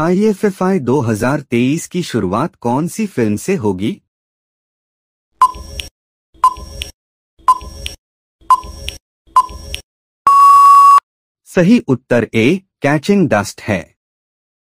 IFFI 2023 की शुरुआत कौन सी फिल्म से होगी सही उत्तर ए कैचिंग डस्ट है